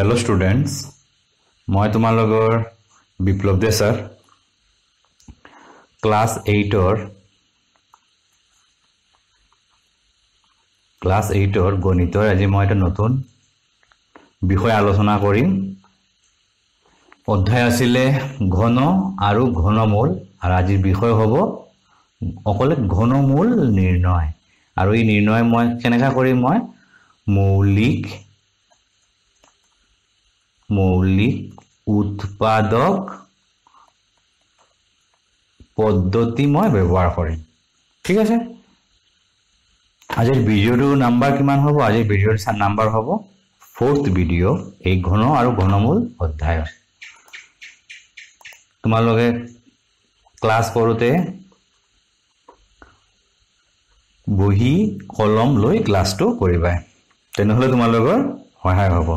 hello' students মই তোমালোকৰ Biplab Dey sir class এইটৰ ক্লাছ এইটৰ গণিতৰ আজি মই এটা নতুন বিষয়ে আলোচনা কৰিম অধ্যায় আছিলে ঘন আৰু ঘনমূল আৰু আজিৰ বিষয় হ'ব অকলে ঘনমূল নিৰ্ণয় আৰু এই নিৰ্ণয় মই কেনেকৈ কৰিম মই মৌলিক মৌলিক উৎপাদক পদ্ধতি মই ব্যৱহাৰ কৰিম ঠিক আছে আজিৰ ভিডিঅ'টো নাম্বাৰ কিমান হ'ব আজিৰ ভিডিঅ'ৰ নাম্বাৰ হ'ব ফৰ্থ ভিডিঅ' এই ঘন আৰু ঘনমূল অধ্যায় তোমালোকে ক্লাছ কৰোঁতে বহী কলম লৈ ক্লাছটো কৰিবাই তেনেহ'লে তোমালোকৰ সহায় হ'ব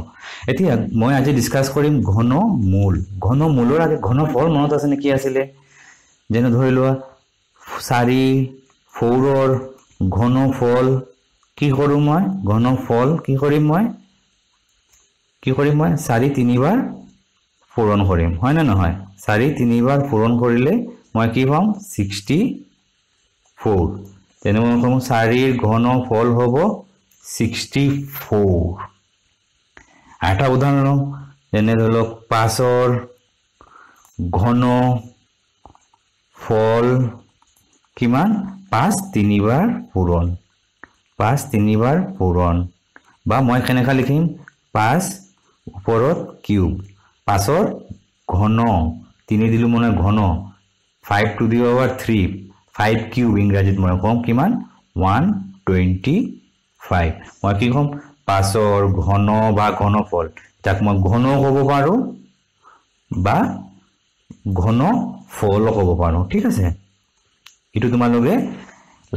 এতিয়া মই আজি ডিছকাছ কৰিম ঘন মূল ঘন মূলৰ আগে ঘন ফল মনত আছেনে কি আছিলে যেনে ধৰি লোৱা চাৰি ফৌৰৰ ঘন ফল কি কৰোঁ মই ঘন ফল কি কৰিম মই কি কৰিম মই চাৰি তিনিবাৰ পূৰণ কৰিম হয়নে নহয় চাৰি তিনিবাৰ পূৰণ কৰিলে মই কি পাম ছিক্সটি ফ'ৰ তেনে মই কওঁ চাৰিৰ ঘন ফল হ'ব ছিক্সটি ফ'ৰ এটা যেনে ধৰি লওক পাছৰ ঘন ফল কিমান পাঁচ তিনিবাৰ পূৰণ পাঁচ তিনিবাৰ পূৰণ বা মই কেনেকা লিখিম পাঁচ ওপৰত কিউব পাঁচৰ ঘন তিনি দিলোঁ মানে ঘন five to the power three ফাইভ কিউব ইংৰাজীত মই কম কিমান ওৱান টুৱেণ্টি ফাইভ মই কি কম পাছৰ ঘন বা ঘন ফল যাক মই ঘন ক'ব পাৰো বা ঘন ফল ক'ব পাৰো ঠিক আছে এইটো তোমালোকে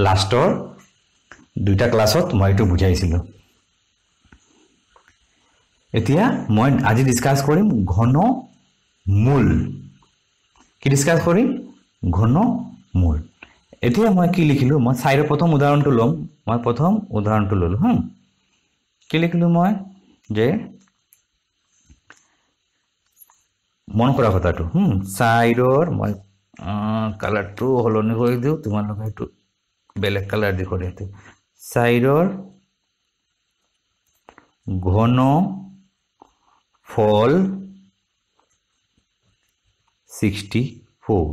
লাষ্টৰ দুটা ক্লাছত মই এইটো বুজাইছিলো এতিয়া মই আজি ডিছকাছ কৰিম ঘন মূল কি ডিছকাছ কৰিম ঘন মূল এতিয়া মই কি লিখিলো মই চাইৰ প্ৰথম উদাহৰণটো ল'ম মই প্ৰথম উদাহৰণটো ললো হা কি লিখিলোঁ মই যে মন কৰা কথাটো চাইডৰ মই কালাৰটো সলনি কৰি দিওঁ তোমালোকে সেইটো বেলেগ কালাৰ দি কৰি সেইটো চাইডৰ ঘন ফল ছিক্সটি ফ'ৰ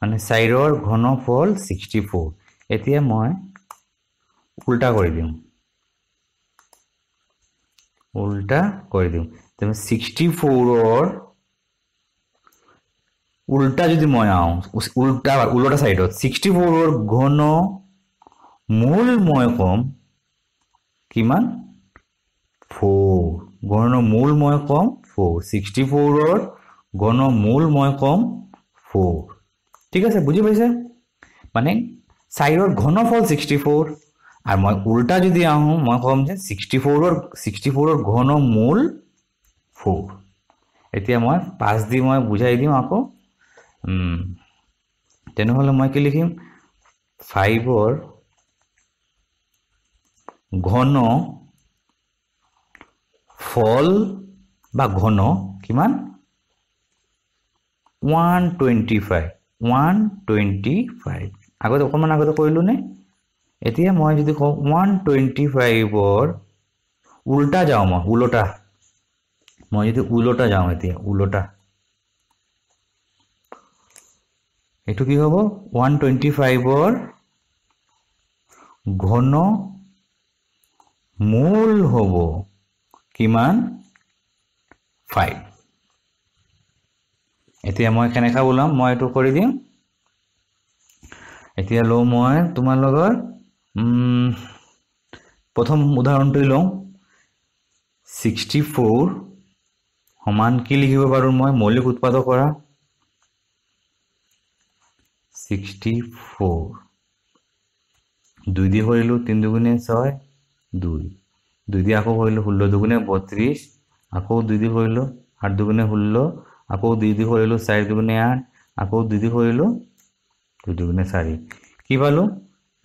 মানে চাইডৰ ঘন ফল ছিক্সটি ফ'ৰ এতিয়া মই ওল্টা কৰি দিওঁ উল্টা করে দিব তুমি সিক্সটি ফোর উল্টা যদি মই আও উল্টা উল্টা সাইড সিক্সটি ফোর ঘন মূল মই কম কিমান ফোর ঘন মূল মই কম ফোর সিক্সটি ফোর ঘন মূল মই কম ফোর ঠিক আছে বুঝি পাইছে মানে সাইডর ঘনফল সিক্সটি ফোর আর মই উল্টা যদি আহো মই কম যে সিক্সটি ফোরর সিক্সটি ফোরর ঘন মূল ফোর এতিয়া মই পাঁচ দি মই বুঝাই দিম আকো তেনহলে মই কি লিখিম ফাইভর ঘন ফল বা ঘন কিমান one twenty five one twenty five আগতে অকণমান আগতে কৰিলোঁ নে এতিয়া মই যদি কওঁ ওৱান টুৱেণ্টি ফাইভৰ ওলোটা যাওঁ মই ওলোটা মই যদি ওলোটা যাওঁ এতিয়া ওলোটা এইটো কি হ'ব ওৱান টুৱেণ্টি ফাইভৰ ঘন মূল হ'ব কিমান ফাইভ এতিয়া মই কেনেকৈ ওলাম মই এইটো কৰি দিম এতিয়া লওঁ মই লগৰ প্ৰথম উদাহৰণটোৱে লওঁ ছিক্সটি ফ'ৰ সমান কি লিখিব পাৰোঁ মই মৌলিক উৎপাদক কৰা ছিক্সটি ফ'ৰ দুই দি কৰিলোঁ তিনি দুগুণে ছয় দুই দুই দি আকৌ কৰিলোঁ ষোল্ল দুগুণে বত্ৰিছ আকৌ দুই দি কৰিলোঁ আঠ দুগুণে ষোল্ল আকৌ দুই দি কৰিলোঁ চাৰি দুগুণে আঠ আকৌ দুই দি কৰিলোঁ দুই দুগুণে চাৰি কি পালোঁ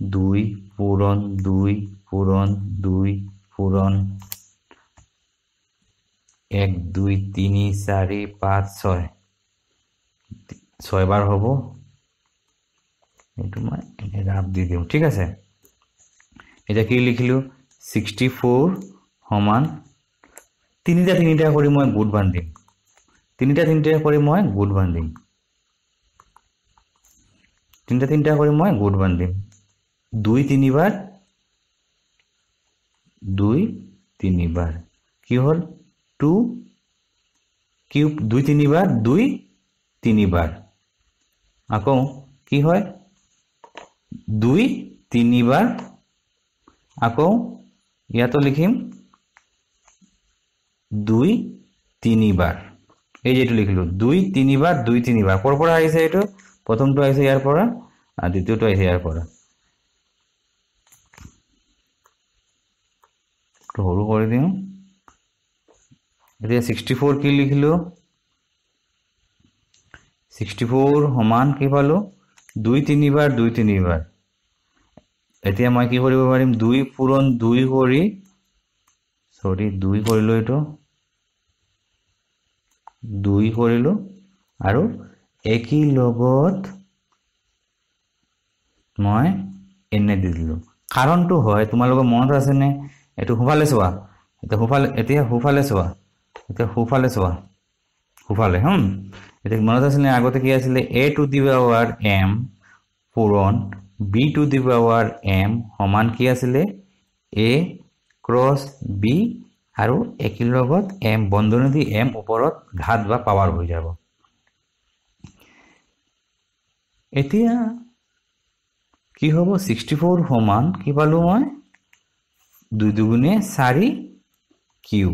দুই পূৰণ দুই পূৰণ দুই পূৰণ এক দুই তিনি চাৰি পাঁচ ছয় ছয়বাৰ হ'ব এইটো মই এনে ৰাফ দি দিওঁ ঠিক আছে এতিয়া কি লিখিলোঁ ছিক্সটি ফ'ৰ সমান তিনিটা তিনিটা কৰি মই গোট বান্ধিম তিনিটা তিনিটা কৰি মই গোট বান্ধিম তিনিটা তিনিটা কৰি মই গোট বান্ধিম দুই তিনিবাৰ দুই তিনিবাৰ কি হ'ল টু কিউব দুই তিনিবাৰ দুই তিনিবাৰ আকৌ কি হয় দুই তিনিবাৰ আকৌ ইয়াতো লিখিম দুই তিনিবাৰ এই যে এইটো লিখিলোঁ দুই তিনিবাৰ দুই তিনিবাৰ ক'ৰ পৰা আহিছে এইটো প্ৰথমটো আহিছে ইয়াৰ পৰা আৰু দ্বিতীয়টো আহিছে ইয়াৰ পৰা একটু সরু করে দিই এটা সিক্সটি ফোর কি লিখল সিক্সটি ফোর সমান কি পালো দুই তিনবার দুই তিনবার এটা মানে কি করবো দুই পূরণ দুই করে সরি দুই করল এই দুই করল আর একই লগত মানে এনে দিয়ে দিল কারণটা হয় তোমালোকের মনত আছে না এইটো সোঁফালে চোৱা এতিয়া সোঁফালে এতিয়া সোঁফালে চোৱা এতিয়া সোঁফালে চোৱা সোঁফালে হম এতিয়া মনত আছিলে আগতে কি আছিলে A to the power M পূৰণ B to the power M সমান কি আছিলে এ ক্ৰছ বি আৰু একিৰ লগত এম বন্ধনী দি এম ওপৰত ঘাত বা পাৱাৰ হৈ যাব এতিয়া কি হ'ব ছিক্সটি ফ'ৰ সমান কি পালোঁ মই দুই দুগুণে চাৰি কিউ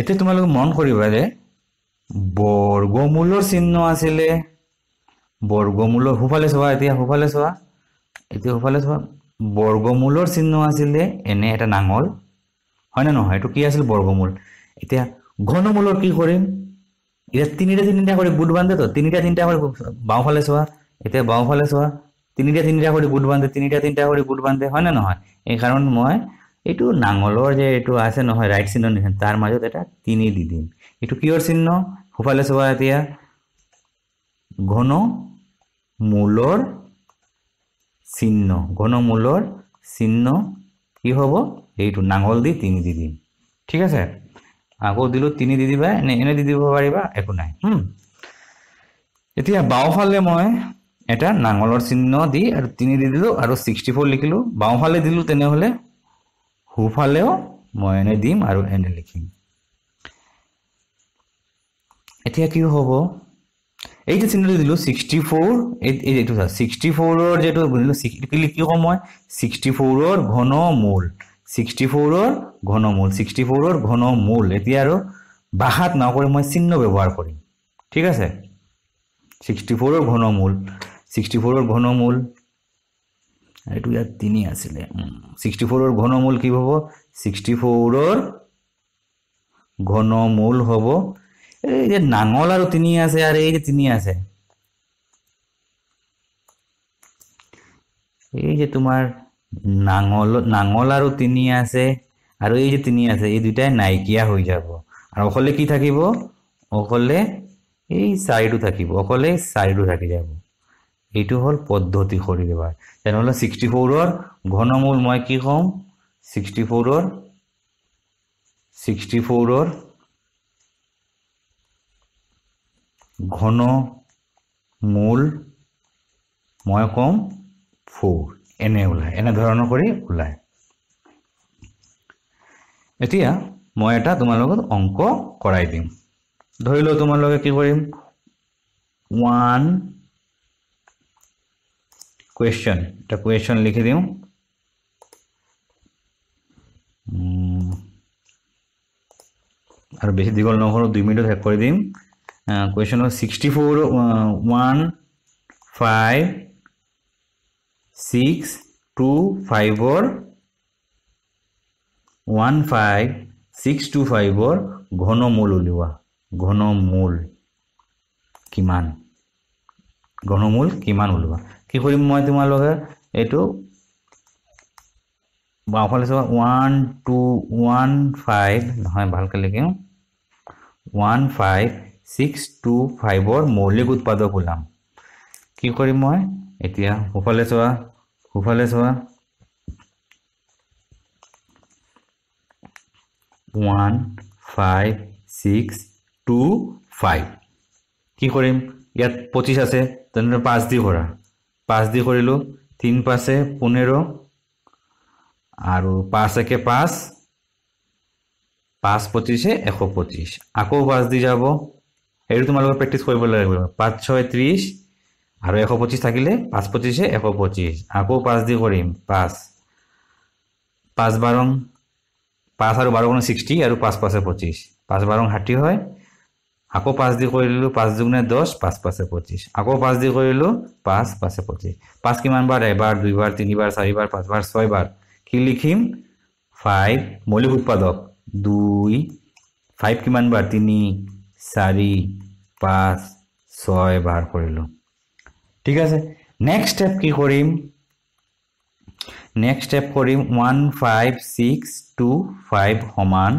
এতিয়া তোমালোকে মন কৰিবা যে বৰ্গমূলৰ চিহ্ন আছিলে বৰ্গমূলৰ সোঁফালে চোৱা এতিয়া সোঁফালে চোৱা এতিয়া সোঁফালে চোৱা বৰ্গমূলৰ চিহ্ন আছিলে এনে এটা নাঙল হয়নে নহয় এইটো কি আছিল বৰ্গমূল এতিয়া ঘনমূলৰ কি কৰিম এতিয়া তিনিটা তিনিটা কৰি গোট বান্ধেতো তিনিটা কৰি বাওঁফালে চোৱা এতিয়া বাওঁফালে চোৱা তিনিটা তিনিটা কৰি গোট বান্ধে তিনিটা তিনিটা কৰি গোট বান্ধে হয়নে নহয় এইকাৰণ মই এইটো নাঙলৰ যে এইটো আছে নহয় ৰাইট চিহ্ন নিচিনা তাৰ মাজত এটা তিনি দি দিম এইটো কিয়ৰ চিহ্ন সোফালে চোৱা এতিয়া ঘন মূলৰ চিহ্ন ঘন মূলৰ চিহ্ন কি হ'ব এইটো নাঙল দি তিনি দি দিম ঠিক আছে আকৌ দিলোঁ তিনি দি দিবা এনে এনে দি দিব পাৰিবা একো নাই এতিয়া বাওঁফালে মই এটা নাঙলৰ চিহ্ন দি আৰু তিনি দি দিলোঁ আৰু ছিক্সটি ফ'ৰ লিখিলোঁ বাওঁফালে দিলোঁ তেনেহ'লে সোঁফালেও মই এনে দিম আৰু এনে লিখিম এতিয়া কি হ'ব এইটো চিহ্নটো দিলোঁ ছিক্সটি ফ'ৰ এই এই এইটো চা ছিক্সটি ফ'ৰৰ যিটো বুজিলোঁ লিখিলে কি ক'ম মই ছিক্সটি ফ'ৰৰ ঘন মূল ছিক্সটি ফ'ৰৰ ঘন মূল ছিক্সটি ফ'ৰৰ ঘন মূল এতিয়া আৰু ভাষাত নকৰি মই চিহ্ন ব্যৱহাৰ কৰিম ঠিক আছে ছিক্সটি ফ'ৰৰ ঘন মূল ছিক্সটি ফ'ৰৰ ঘনমূল এইটো ইয়াত তিনি আছিলে ছিক্সটি ফ'ৰৰ ঘনমূল কি হ'ব ছিক্সটি ফ'ৰৰ ঘনমূল হ'ব এই যে নাঙল আৰু তিনি আছে আৰু এই যে তিনি আছে এই যে তোমাৰ নাঙল নাঙল আৰু তিনি আছে আৰু এই যে তিনি আছে এই দুটাই নাইকিয়া হৈ যাব আৰু অকলে কি থাকিব অকলে এই চাৰিটো থাকিব অকলে চাৰিটো থাকি যাব সেইটো হ'ল পদ্ধতি খৰি এবাৰ তেনেহ'লে ছিক্সটি ফ'ৰৰ ঘনমূল মই কি কওঁ ছিক্সটি ফ'ৰৰ ছিক্সটি ফ'ৰৰ ঘন মূল মই কওঁ ফ'ৰ এনে ওলায় এনেধৰণৰ কৰি ওলায় এতিয়া মই এটা তোমাৰ লগত অংক কৰাই দিম ধৰি লওক তোমালোকে কি কৰিম ওৱান क्वेश्चन একটা क्वेश्चन লিখে দিও আর বেশি দীঘল নহরও দুই মিনিটও ভাগ করে দিম কোয়েশন হল sixty four one five six two five or one five six two five or ঘনমূল উলিওয়া ঘনমূল কিমান ঘনমূল কিমান উলিওয়া কি কৰিম মই তোমালোকে এইটো বাওঁফালে ওৱান টু ওৱান ফাইভ নহয় ভালকৈ লিখিম ওৱান ফাইভ ছিক্স টু ফাইভৰ মৌলিক উৎপাদক ওলাম কি কৰিম মই এতিয়া সোঁফালে চোৱা সোঁফালে চোৱা one five six two five কি কৰিম ইয়াত পঁচিছ আছে তেনেদৰে পাঁচ দি ভৰা পাঁচ দি কৰিলোঁ তিনি পাঁচে পোন্ধৰ আৰু পাঁচ একে পাঁচ পাঁচ পঁচিছে এশ পঁচিছ আকৌ পাঁচ দি যাব সেইটো তোমালোকে প্ৰেক্টিছ কৰিব লাগিব পাঁচ ছয় ত্ৰিছ আৰু এশ পঁচিছ থাকিলে পাঁচ পঁচিছে এশ পঁচিছ আকৌ পাঁচ দি কৰিম পাঁচ পাঁচ বাৰং পাঁচ আৰু বাৰ কোনো ছিক্সটি আৰু পাঁচ পাঁচে পঁচিছ পাঁচ বাৰং ষাঠি হয় আকৌ পাঁচ দি কৰিলোঁ পাঁচ দুগুণে দহ পাঁচ পাঁচে পঁচিছ আকৌ পাঁচ দি কৰিলোঁ পাঁচ পাঁচে পঁচিছ পাঁচ কিমানবাৰ এবাৰ দুইবাৰ তিনিবাৰ চাৰিবাৰ পাঁচবাৰ ছয়বাৰ কি লিখিম ফাইভ মৌলিক উৎপাদক দুই ফাইভ কিমানবাৰ তিনি চাৰি পাঁচ ছয় কৰিলোঁ ঠিক আছে নেক্সট ষ্টেপ কি কৰিম নেক্সট ষ্টেপ কৰিম one five six two five সমান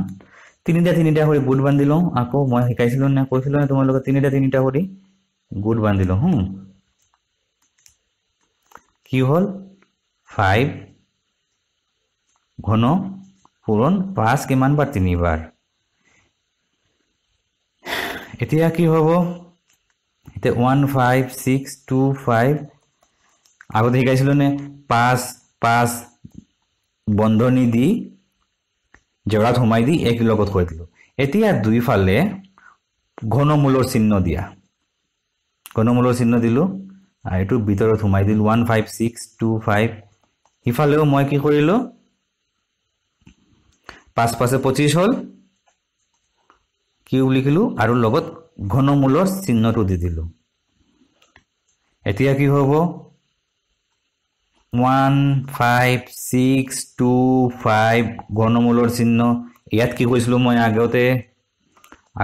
তিনিটা তিনিটা সৰি গোট বান্ধি লওঁ আকৌ মই শিকাইছিলোঁ নে কৈছিলোঁ নে তোমালোকে তিনিটা তিনিটা সৰি গোট বান্ধি লওঁ হুম কি হ'ল ফাইভ ঘন পূৰণ পাঁচ কিমানবাৰ তিনিবাৰ এতিয়া কি হ'ব এতিয়া one five six two five আগতে শিকাইছিলোঁ নে পাঁচ পাঁচ বন্ধনী দি জেওৰাত সোমাই দি এক লগত হৈ দিলোঁ এতিয়া দুয়োফালে ঘনমূলৰ চিহ্ন দিয়া ঘনমূলৰ চিহ্ন দিলোঁ আৰু এইটো ভিতৰত সোমাই দিলোঁ one five six two five ইফালেও মই কি কৰিলোঁ পাঁচ পাঁচে পঁচিছ হ'ল কি লিখিলোঁ আৰু লগত ঘনমূলৰ চিহ্নটো দি দিলোঁ এতিয়া কি হ'ব one five six two five গণমূলৰ চিহ্ন ইয়াত কি কৈছিলোঁ মই আগতে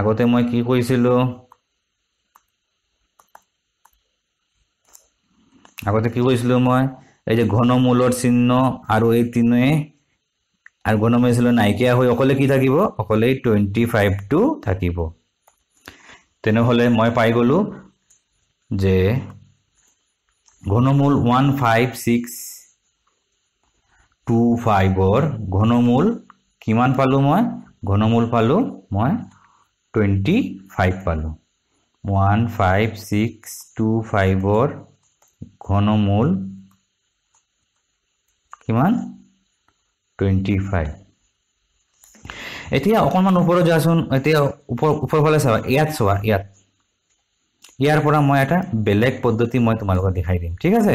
আগতে মই কি কৈছিলোঁ আগতে কি কৈছিলোঁ মই এই যে ঘনমূলৰ চিহ্ন আৰু এই তিনিয়ে আৰু ঘনমূল চিহ্ন নাইকিয়া হৈ অকলে কি থাকিব অকলে টুৱেণ্টি ফাইভটো থাকিব তেনেহ'লে মই পাই গ'লোঁ যে ঘনমূল ওয়ান ফাইভ ছিক্স টু ফাইভৰ ঘনমূল কিমান পালোঁ মই ঘনমূল পালোঁ মই টুৱেণ্টি ফাইভ পালোঁ ওৱান ফাইভ ছিক্স টু ফাইভৰ ঘনমূল কিমান টুৱেণ্টি ফাইভ এতিয়া অকণমান ওপৰত যাচোন এতিয়া ওপৰ ওপৰফালে চাবা ইয়াত চোৱা ইয়াত ইয়াৰ পৰা মই এটা বেলেগ পদ্ধতি মই তোমালোকক দেখাই দিম ঠিক আছে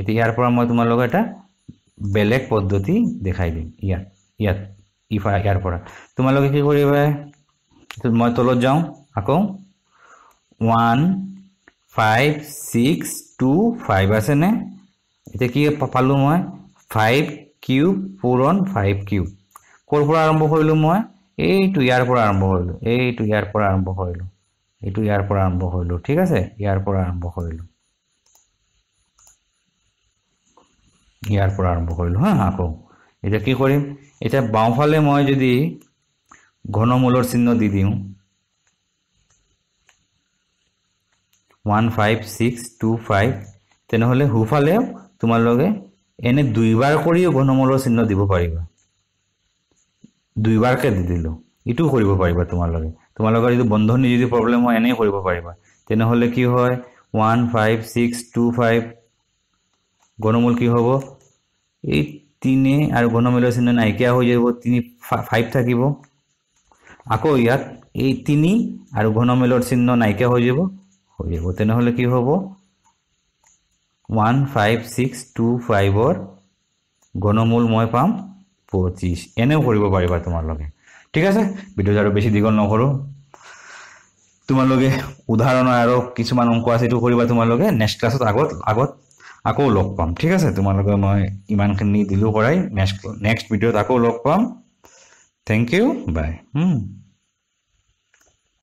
এতিয়া ইয়াৰ পৰা মই তোমালোকক এটা বেলেগ পদ্ধতি দেখাই দিম ইয়াত ইয়াত ইফা ইয়াৰ পৰা তোমালোকে কি কৰিবা মই তলত যাওঁ আকৌ one five six two five আছেনে এতিয়া কি পালোঁ মই ফাইভ কিউব পূৰণ ফাইভ কিউব ক'ৰ পৰা আৰম্ভ কৰিলোঁ মই এইটো ইয়াৰ পৰা আৰম্ভ কৰিলোঁ এইটো ইয়াৰ পৰা আৰম্ভ কৰিলোঁ এইটো ইয়াৰ পৰা আৰম্ভ কৰিলোঁ ঠিক আছে ইয়াৰ পৰা আৰম্ভ কৰিলোঁ ইয়াৰ পৰা আৰম্ভ কৰিলোঁ হা আকৌ এতিয়া কি কৰিম এতিয়া বাওঁফালে মই যদি ঘনমূলৰ চিহ্ন দি দিওঁ one five six two five তেনেহ'লে সোঁফালে তোমালোকে এনে দুইবাৰ কৰিও ঘনমূলৰ চিহ্ন দিব পাৰিবা দুইবাৰকৈ দি দিলোঁ এইটোও কৰিব পাৰিবা তোমালোকে তোমালোকৰ যিটো বন্ধনী যিটো প্ৰব্লেম হয় এনেই কৰিব পাৰিবা তেনেহ'লে কি হয় one five six two five গণমূল কি হ'ব এই তিনি আৰু গণমূলৰ চিহ্ন নাইকিয়া হৈ যাব তিনি ফাইভ থাকিব আকৌ ইয়াত এই তিনি আৰু ঘনমেলৰ চিহ্ন নাইকিয়া হৈ যাব হৈ যাব তেনেহ'লে কি হ'ব ওৱান ফাইভ ছিক্স টু ফাইভৰ গণমূল মই পাম পঁচিছ এনেও কৰিব পাৰিবা তোমালোকে ঠিক আছে ভিডিওটো আৰু বেছি দীঘল নকৰোঁ তোমালোকে উদাহৰণৰ আৰু কিছুমান অংক আছে এইটো কৰিবা তোমালোকে নেক্সট ক্লাছত আগত আগত আকৌ লগ পাম ঠিক আছে তোমালোকে মই ইমানখিনি দিলোঁ কৰাই নেক্সট নেক্সট ভিডিঅ'ত আকৌ লগ পাম থেংক ইউ বাই